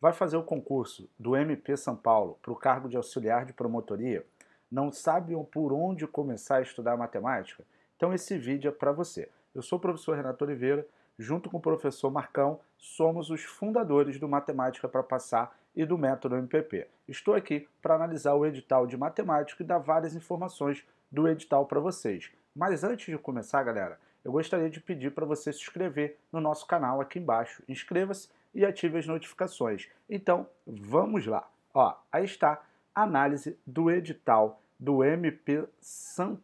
Vai fazer o concurso do MP São Paulo para o cargo de auxiliar de promotoria? Não sabe por onde começar a estudar matemática? Então esse vídeo é para você. Eu sou o professor Renato Oliveira, junto com o professor Marcão, somos os fundadores do Matemática para Passar e do Método MPP. Estou aqui para analisar o edital de matemática e dar várias informações do edital para vocês. Mas antes de começar, galera, eu gostaria de pedir para você se inscrever no nosso canal aqui embaixo. Inscreva-se e ative as notificações. Então, vamos lá. Ó, aí está a análise do edital do MP São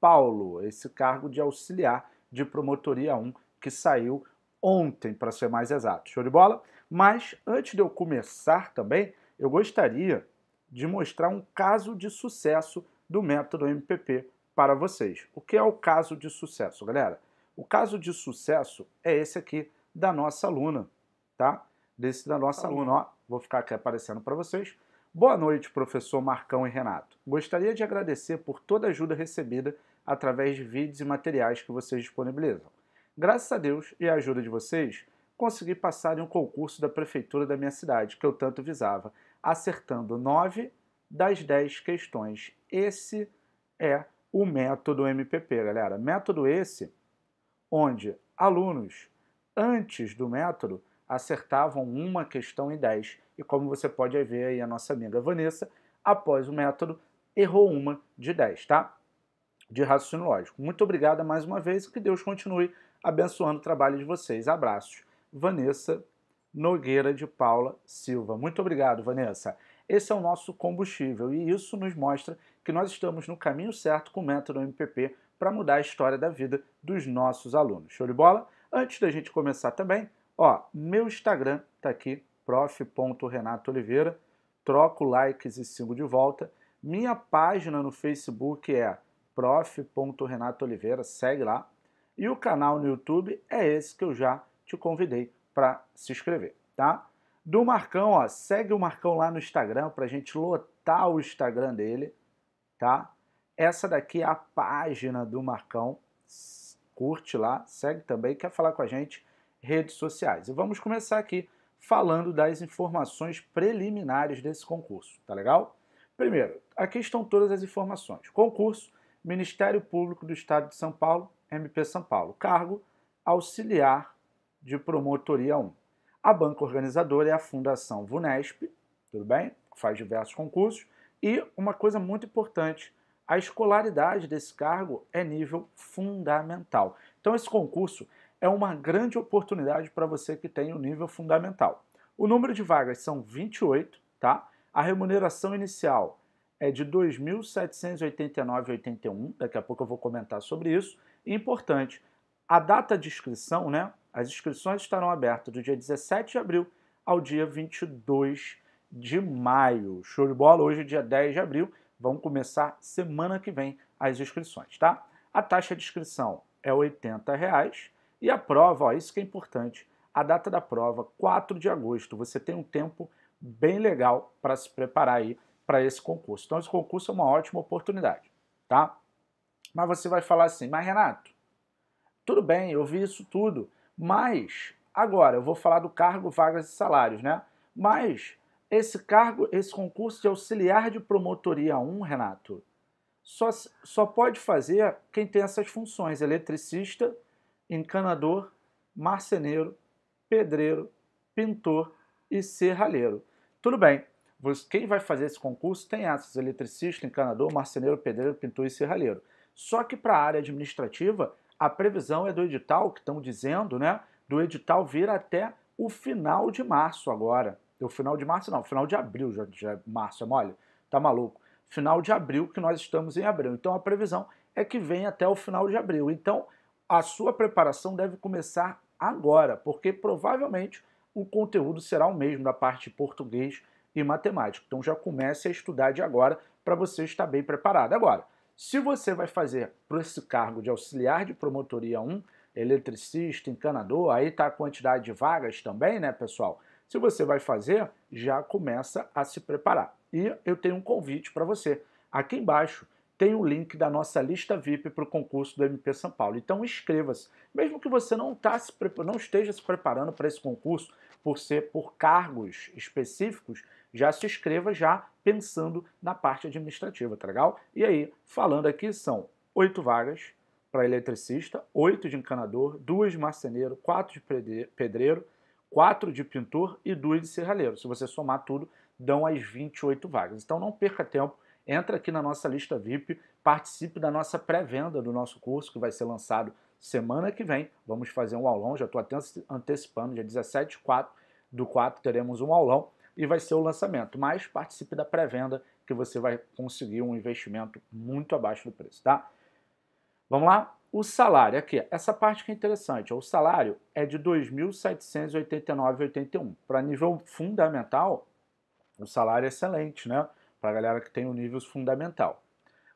Paulo, esse cargo de auxiliar de promotoria 1 que saiu ontem, para ser mais exato. Show de bola? Mas antes de eu começar também, eu gostaria de mostrar um caso de sucesso do método MPP para vocês. O que é o caso de sucesso, galera? O caso de sucesso é esse aqui da nossa aluna, tá? Desse da nossa tá aluna, ó. Vou ficar aqui aparecendo para vocês. Boa noite, professor Marcão e Renato. Gostaria de agradecer por toda a ajuda recebida através de vídeos e materiais que vocês disponibilizam. Graças a Deus e a ajuda de vocês, consegui passar em um concurso da prefeitura da minha cidade, que eu tanto visava, acertando nove das dez questões. Esse é o método MPP, galera. Método esse onde alunos, antes do método, acertavam uma questão em 10. E como você pode ver aí, a nossa amiga Vanessa, após o método, errou uma de 10, tá? De raciocínio lógico. Muito obrigada mais uma vez e que Deus continue abençoando o trabalho de vocês. Abraços. Vanessa Nogueira de Paula Silva. Muito obrigado, Vanessa. Esse é o nosso combustível e isso nos mostra que nós estamos no caminho certo com o método MPP para mudar a história da vida dos nossos alunos. Show de bola? Antes da gente começar também, Ó, meu Instagram tá aqui, prof.renatooliveira. Troco likes e sigo de volta. Minha página no Facebook é prof.renatooliveira, segue lá. E o canal no YouTube é esse que eu já te convidei para se inscrever, tá? Do Marcão, ó, segue o Marcão lá no Instagram para a gente lotar o Instagram dele, tá? Essa daqui é a página do Marcão, curte lá, segue também, quer falar com a gente, redes sociais. E vamos começar aqui falando das informações preliminares desse concurso, tá legal? Primeiro, aqui estão todas as informações. Concurso, Ministério Público do Estado de São Paulo, MP São Paulo. Cargo, auxiliar de promotoria 1. A banca organizadora é a Fundação VUNESP, tudo bem? Faz diversos concursos. E uma coisa muito importante, a escolaridade desse cargo é nível fundamental. Então esse concurso é uma grande oportunidade para você que tem o um nível fundamental. O número de vagas são 28, tá? A remuneração inicial é de R$ 2.789,81. Daqui a pouco eu vou comentar sobre isso. E importante, a data de inscrição, né? As inscrições estarão abertas do dia 17 de abril ao dia 22 de maio. Show de bola, hoje é dia 10 de abril. Vão começar semana que vem as inscrições, tá? A taxa de inscrição é R$ 80. Reais. E a prova, ó, isso que é importante, a data da prova, 4 de agosto. Você tem um tempo bem legal para se preparar aí para esse concurso. Então esse concurso é uma ótima oportunidade, tá? Mas você vai falar assim, mas Renato, tudo bem, eu vi isso tudo, mas agora eu vou falar do cargo, vagas e salários, né? Mas esse cargo, esse concurso de auxiliar de promotoria 1, Renato, só, só pode fazer quem tem essas funções, eletricista encanador, marceneiro, pedreiro, pintor e serralheiro. Tudo bem, quem vai fazer esse concurso tem essas: eletricista, encanador, marceneiro, pedreiro, pintor e serralheiro. Só que para a área administrativa, a previsão é do edital, que estão dizendo, né? Do edital vir até o final de março agora. O final de março não, final de abril, já, já é março, é mole? Tá maluco? Final de abril, que nós estamos em abril. Então a previsão é que vem até o final de abril. Então a sua preparação deve começar agora, porque provavelmente o conteúdo será o mesmo da parte de português e matemática. Então já comece a estudar de agora para você estar bem preparado. Agora, se você vai fazer para esse cargo de auxiliar de promotoria 1, eletricista, encanador, aí está a quantidade de vagas também, né, pessoal? Se você vai fazer, já começa a se preparar. E eu tenho um convite para você. Aqui embaixo tem o link da nossa lista VIP para o concurso do MP São Paulo. Então inscreva-se. Mesmo que você não, tá se, não esteja se preparando para esse concurso, por ser por cargos específicos, já se inscreva já pensando na parte administrativa, tá legal? E aí, falando aqui, são oito vagas para eletricista, oito de encanador, duas de marceneiro, quatro de pedreiro, quatro de pintor e duas de serralheiro. Se você somar tudo, dão as 28 vagas. Então não perca tempo entra aqui na nossa lista VIP, participe da nossa pré-venda do nosso curso que vai ser lançado semana que vem. Vamos fazer um aulão, já estou até antecipando, dia 17 4 do 4 teremos um aulão e vai ser o lançamento. Mas participe da pré-venda que você vai conseguir um investimento muito abaixo do preço, tá? Vamos lá? O salário aqui, essa parte que é interessante, o salário é de R$ 2.789,81. Para nível fundamental, o salário é excelente, né? para a galera que tem o nível fundamental.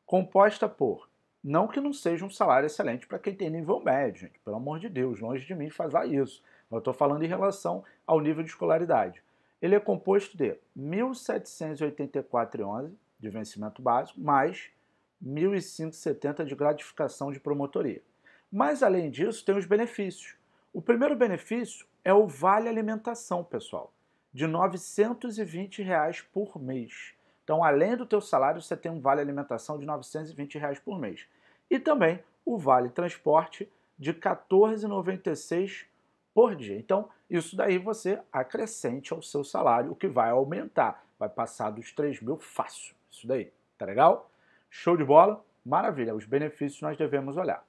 Composta por, não que não seja um salário excelente para quem tem nível médio, gente, pelo amor de Deus, longe de mim fazer isso. Eu estou falando em relação ao nível de escolaridade. Ele é composto de 1.784,11 de vencimento básico, mais 1.570 de gratificação de promotoria. Mas, além disso, tem os benefícios. O primeiro benefício é o Vale Alimentação, pessoal, de R$ 920 reais por mês. Então, além do teu salário, você tem um vale alimentação de R$ 920 reais por mês. E também o vale transporte de R$ 14,96 por dia. Então, isso daí você acrescente ao seu salário, o que vai aumentar. Vai passar dos 3 mil fácil. Isso daí, tá legal? Show de bola? Maravilha, os benefícios nós devemos olhar.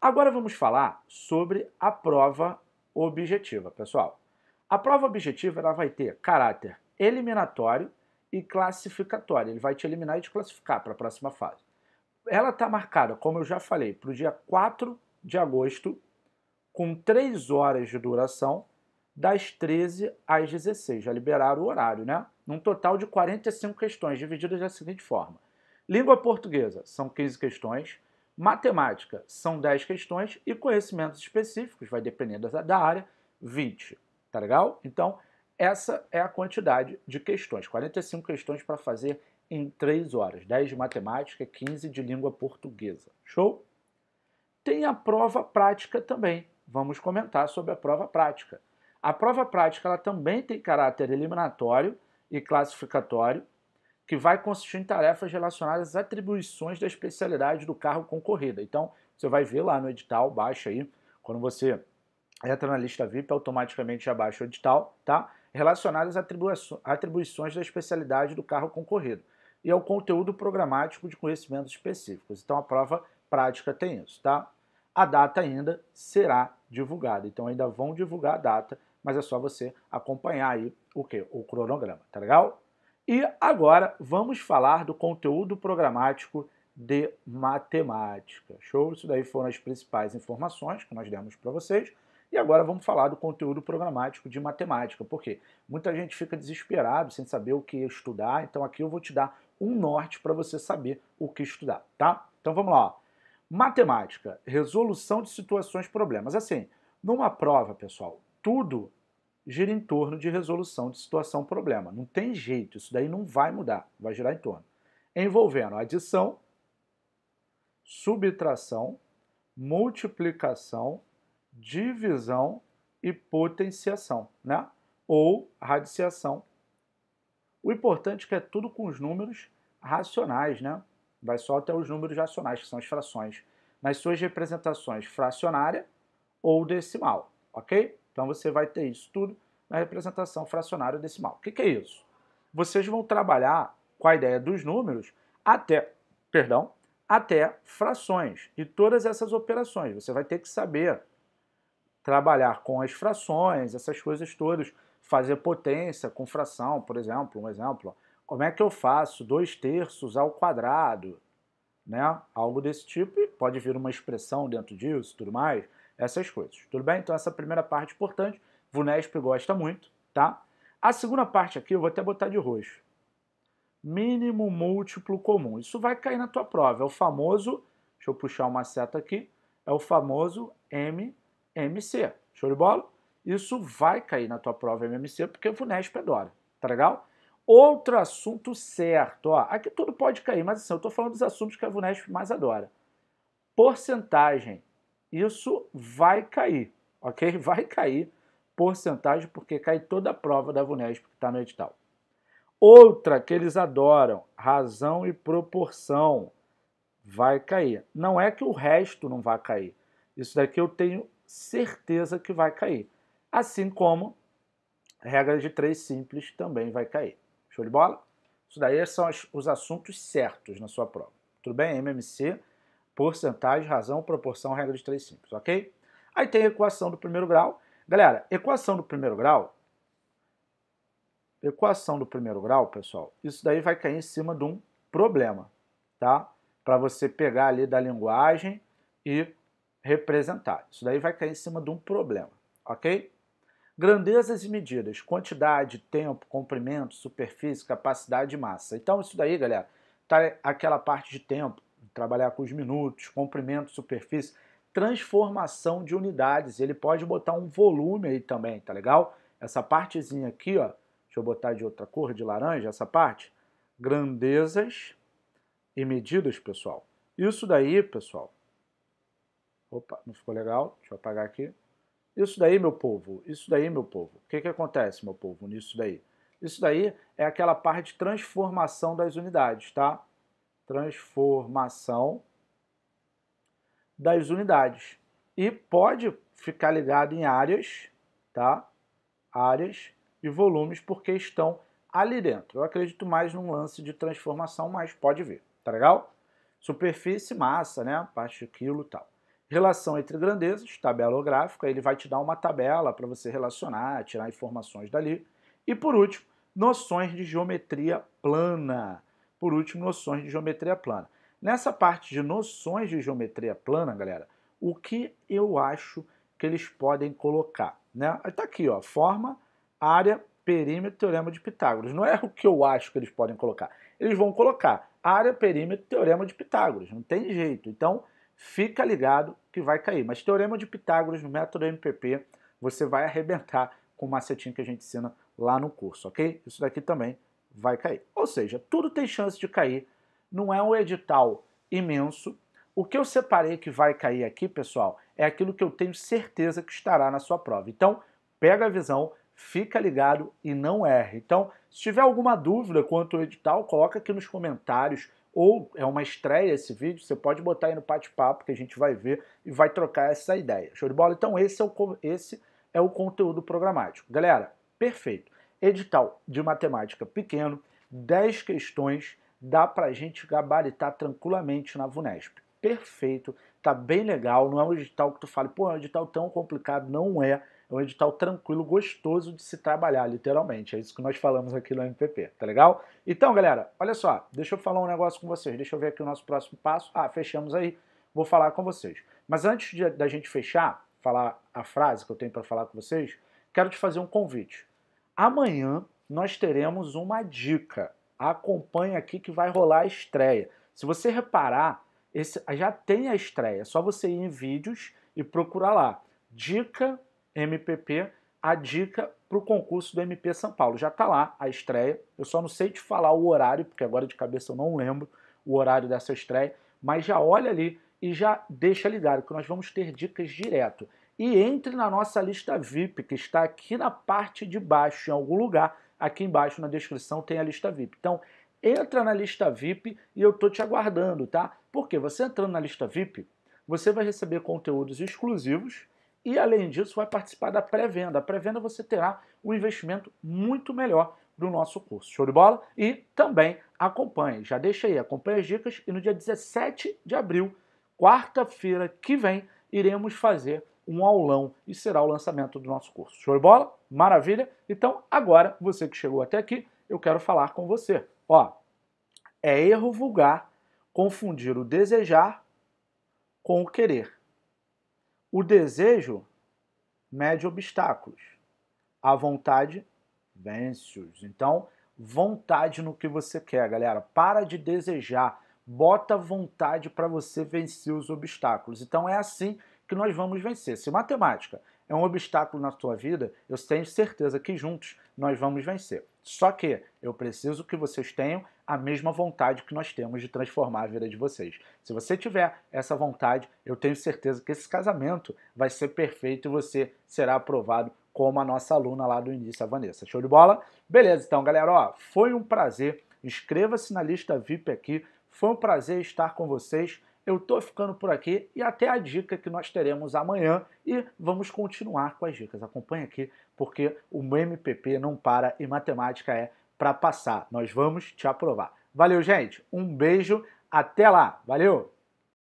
Agora vamos falar sobre a prova objetiva, pessoal. A prova objetiva ela vai ter caráter eliminatório e classificatória. Ele vai te eliminar e te classificar para a próxima fase. Ela está marcada, como eu já falei, para o dia 4 de agosto, com 3 horas de duração, das 13 às 16. Já liberaram o horário, né? Num total de 45 questões, divididas da seguinte forma: língua portuguesa são 15 questões, matemática são 10 questões e conhecimentos específicos, vai dependendo da área, 20. Tá legal? Então, essa é a quantidade de questões, 45 questões para fazer em 3 horas, 10 de matemática, 15 de língua portuguesa. Show? Tem a prova prática também. Vamos comentar sobre a prova prática. A prova prática ela também tem caráter eliminatório e classificatório, que vai consistir em tarefas relacionadas às atribuições da especialidade do carro concorrida. Então, você vai ver lá no edital, baixa aí, quando você entra na lista VIP, automaticamente já baixa o edital, tá? relacionadas a atribuições da especialidade do carro concorrido e ao conteúdo programático de conhecimentos específicos. Então a prova prática tem isso, tá? A data ainda será divulgada, então ainda vão divulgar a data, mas é só você acompanhar aí o que? O cronograma, tá legal? E agora vamos falar do conteúdo programático de matemática. Show? Isso daí foram as principais informações que nós demos para vocês. E agora vamos falar do conteúdo programático de matemática, porque muita gente fica desesperado sem saber o que estudar, então aqui eu vou te dar um norte para você saber o que estudar, tá? Então vamos lá. Matemática, resolução de situações problemas. Assim, numa prova, pessoal, tudo gira em torno de resolução de situação problema. Não tem jeito, isso daí não vai mudar, vai girar em torno. Envolvendo adição, subtração, multiplicação divisão e potenciação, né? ou radiciação. O importante é que é tudo com os números racionais, né? vai só até os números racionais, que são as frações, nas suas representações fracionária ou decimal, ok? Então você vai ter isso tudo na representação fracionária ou decimal. O que, que é isso? Vocês vão trabalhar com a ideia dos números até, perdão, até frações. E todas essas operações, você vai ter que saber trabalhar com as frações, essas coisas todas, fazer potência com fração, por exemplo, um exemplo. Como é que eu faço dois terços ao quadrado? Né? Algo desse tipo, pode vir uma expressão dentro disso, tudo mais, essas coisas. Tudo bem? Então essa primeira parte é importante, Vunesp gosta muito, tá? A segunda parte aqui eu vou até botar de roxo. Mínimo múltiplo comum. Isso vai cair na tua prova. É o famoso, deixa eu puxar uma seta aqui, é o famoso M MC. Show de bola? Isso vai cair na tua prova MMC porque o Funesp adora, é tá legal? Outro assunto certo, ó, aqui tudo pode cair, mas assim, eu estou falando dos assuntos que a Vunesp mais adora. Porcentagem, isso vai cair, ok? Vai cair porcentagem porque cai toda a prova da Vunesp que está no edital. Outra que eles adoram, razão e proporção, vai cair. Não é que o resto não vá cair. Isso daqui eu tenho certeza que vai cair. Assim como regra de três simples também vai cair. Show de bola? Isso daí são os assuntos certos na sua prova. Tudo bem? MMC, porcentagem, razão, proporção, regra de três simples, ok? Aí tem a equação do primeiro grau. Galera, equação do primeiro grau, equação do primeiro grau, pessoal, isso daí vai cair em cima de um problema, tá? Para você pegar ali da linguagem e representar. Isso daí vai cair em cima de um problema, ok? Grandezas e medidas, quantidade, tempo, comprimento, superfície, capacidade e massa. Então isso daí, galera, tá aquela parte de tempo, trabalhar com os minutos, comprimento, superfície, transformação de unidades. Ele pode botar um volume aí também, tá legal? Essa partezinha aqui, ó, deixa eu botar de outra cor, de laranja, essa parte. Grandezas e medidas, pessoal. Isso daí, pessoal, Opa, não ficou legal, deixa eu apagar aqui. Isso daí, meu povo, isso daí, meu povo. O que, que acontece, meu povo, nisso daí? Isso daí é aquela parte de transformação das unidades, tá? Transformação das unidades. E pode ficar ligado em áreas, tá? Áreas e volumes, porque estão ali dentro. Eu acredito mais num lance de transformação, mas pode ver, tá legal? Superfície, massa, né? Parte de quilo e tal. Relação entre grandezas, tabela tabelográfica, ele vai te dar uma tabela para você relacionar, tirar informações dali. E por último, noções de geometria plana. Por último, noções de geometria plana. Nessa parte de noções de geometria plana, galera, o que eu acho que eles podem colocar? Né? Está aqui, ó, forma, área, perímetro, teorema de Pitágoras. Não é o que eu acho que eles podem colocar. Eles vão colocar área, perímetro, teorema de Pitágoras. Não tem jeito. Então, fica ligado que vai cair. Mas Teorema de Pitágoras no método MPP, você vai arrebentar com o macetinho que a gente ensina lá no curso, ok? Isso daqui também vai cair. Ou seja, tudo tem chance de cair, não é um edital imenso. O que eu separei que vai cair aqui, pessoal, é aquilo que eu tenho certeza que estará na sua prova. Então, pega a visão, fica ligado e não erre. Então, se tiver alguma dúvida quanto ao edital, coloca aqui nos comentários ou é uma estreia esse vídeo, você pode botar aí no bate-papo que a gente vai ver e vai trocar essa ideia. Show de bola? Então esse é o, esse é o conteúdo programático. Galera, perfeito. Edital de matemática pequeno, 10 questões, dá pra gente gabaritar tranquilamente na VUNESP. Perfeito, tá bem legal, não é um edital que tu fale, pô, é um edital tão complicado, não é é um edital tranquilo, gostoso de se trabalhar, literalmente. É isso que nós falamos aqui no MPP, tá legal? Então, galera, olha só, deixa eu falar um negócio com vocês. Deixa eu ver aqui o nosso próximo passo. Ah, fechamos aí. Vou falar com vocês. Mas antes de, da gente fechar, falar a frase que eu tenho para falar com vocês, quero te fazer um convite. Amanhã nós teremos uma dica. Acompanhe aqui que vai rolar a estreia. Se você reparar, esse, já tem a estreia, é só você ir em vídeos e procurar lá. Dica MPP, a dica para o concurso do MP São Paulo. Já está lá a estreia. Eu só não sei te falar o horário, porque agora de cabeça eu não lembro o horário dessa estreia, mas já olha ali e já deixa ligado, que nós vamos ter dicas direto. E entre na nossa lista VIP, que está aqui na parte de baixo, em algum lugar. Aqui embaixo na descrição tem a lista VIP. Então, entra na lista VIP e eu tô te aguardando, tá? Porque você entrando na lista VIP, você vai receber conteúdos exclusivos e além disso, vai participar da pré-venda. A pré-venda você terá um investimento muito melhor do nosso curso. Show de bola? E também acompanhe, já deixa aí, acompanhe as dicas e no dia 17 de abril, quarta-feira que vem, iremos fazer um aulão e será o lançamento do nosso curso. Show de bola? Maravilha? Então, agora, você que chegou até aqui, eu quero falar com você. Ó, é erro vulgar confundir o desejar com o querer. O desejo mede obstáculos. A vontade vence-os. Então, vontade no que você quer, galera. Para de desejar. Bota vontade para você vencer os obstáculos. Então, é assim que nós vamos vencer. Se matemática é um obstáculo na sua vida, eu tenho certeza que juntos nós vamos vencer. Só que eu preciso que vocês tenham a mesma vontade que nós temos de transformar a vida de vocês. Se você tiver essa vontade, eu tenho certeza que esse casamento vai ser perfeito e você será aprovado como a nossa aluna lá do início, a Vanessa. Show de bola? Beleza, então, galera, ó, foi um prazer. Inscreva-se na lista VIP aqui. Foi um prazer estar com vocês. Eu tô ficando por aqui e até a dica que nós teremos amanhã e vamos continuar com as dicas. Acompanhe aqui porque o MPP não para e matemática é para passar. Nós vamos te aprovar. Valeu, gente. Um beijo. Até lá. Valeu!